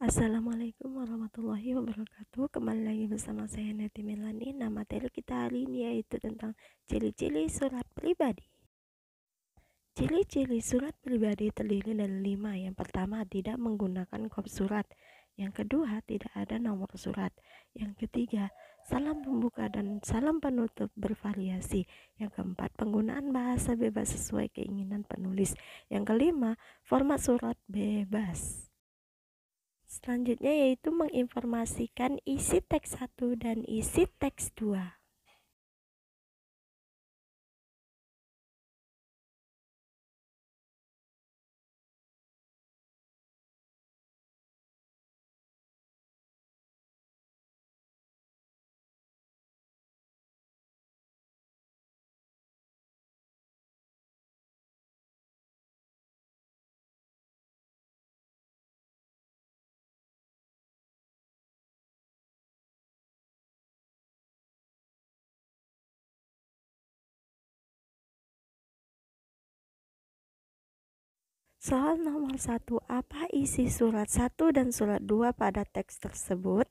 Assalamualaikum warahmatullahi wabarakatuh Kembali lagi bersama saya Neti Melani Nah materi kita hari ini yaitu tentang ciri-ciri surat pribadi Ciri-ciri surat pribadi terdiri dari lima Yang pertama tidak menggunakan kop surat Yang kedua tidak ada nomor surat Yang ketiga salam pembuka dan salam penutup bervariasi Yang keempat penggunaan bahasa bebas sesuai keinginan penulis Yang kelima format surat bebas Selanjutnya yaitu menginformasikan isi teks 1 dan isi teks 2. Soal nomor satu, apa isi surat satu dan surat dua pada teks tersebut?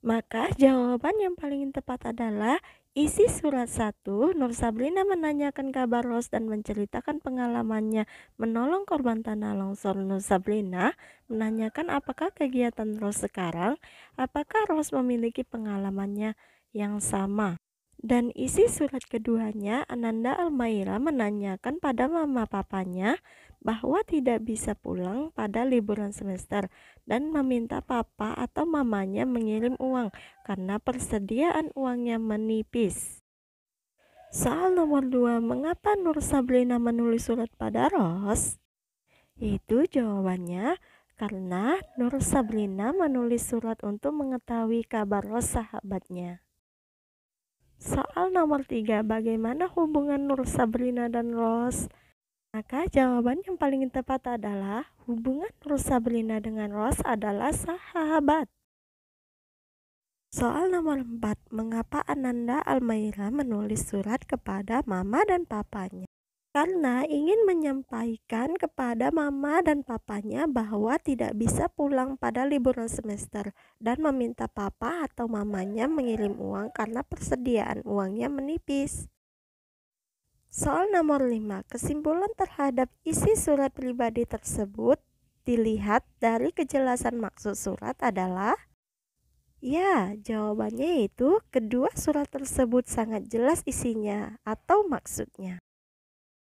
Maka jawaban yang paling tepat adalah isi surat satu, Nur Sabrina menanyakan kabar Ros dan menceritakan pengalamannya menolong korban tanah longsor. Nur Sabrina menanyakan apakah kegiatan Ros sekarang, apakah Ros memiliki pengalamannya yang sama. Dan isi surat keduanya, Ananda Almaira menanyakan pada mama papanya bahwa tidak bisa pulang pada liburan semester dan meminta papa atau mamanya mengirim uang karena persediaan uangnya menipis. Soal nomor dua, mengapa Nur Sabrina menulis surat pada Ros? Itu jawabannya karena Nur Sabrina menulis surat untuk mengetahui kabar Ros sahabatnya. Soal nomor tiga, bagaimana hubungan Nur Sabrina dan Rose? Maka jawaban yang paling tepat adalah hubungan Nur Sabrina dengan Rose adalah sahabat. Soal nomor empat, mengapa Ananda Almaira menulis surat kepada mama dan papanya? karena ingin menyampaikan kepada mama dan papanya bahwa tidak bisa pulang pada liburan semester dan meminta papa atau mamanya mengirim uang karena persediaan uangnya menipis. Soal nomor 5, kesimpulan terhadap isi surat pribadi tersebut dilihat dari kejelasan maksud surat adalah Ya, jawabannya itu kedua surat tersebut sangat jelas isinya atau maksudnya.